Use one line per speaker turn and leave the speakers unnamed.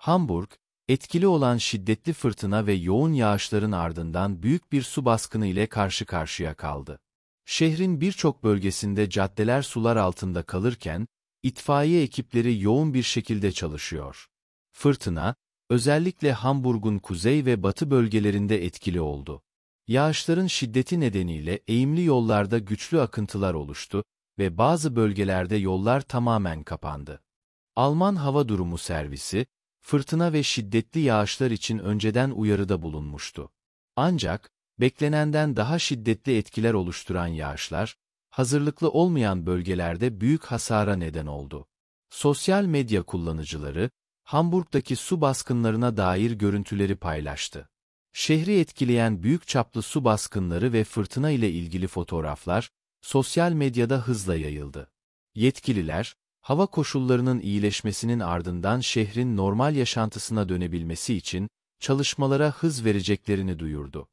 Hamburg, etkili olan şiddetli fırtına ve yoğun yağışların ardından büyük bir su baskını ile karşı karşıya kaldı. Şehrin birçok bölgesinde caddeler sular altında kalırken, itfaiye ekipleri yoğun bir şekilde çalışıyor. Fırtına, özellikle Hamburg'un kuzey ve batı bölgelerinde etkili oldu. Yağışların şiddeti nedeniyle eğimli yollarda güçlü akıntılar oluştu ve bazı bölgelerde yollar tamamen kapandı. Alman Hava Durumu Servisi, fırtına ve şiddetli yağışlar için önceden uyarıda bulunmuştu. Ancak, beklenenden daha şiddetli etkiler oluşturan yağışlar, hazırlıklı olmayan bölgelerde büyük hasara neden oldu. Sosyal medya kullanıcıları, Hamburg'daki su baskınlarına dair görüntüleri paylaştı. Şehri etkileyen büyük çaplı su baskınları ve fırtına ile ilgili fotoğraflar, sosyal medyada hızla yayıldı. Yetkililer, Hava koşullarının iyileşmesinin ardından şehrin normal yaşantısına dönebilmesi için çalışmalara hız vereceklerini duyurdu.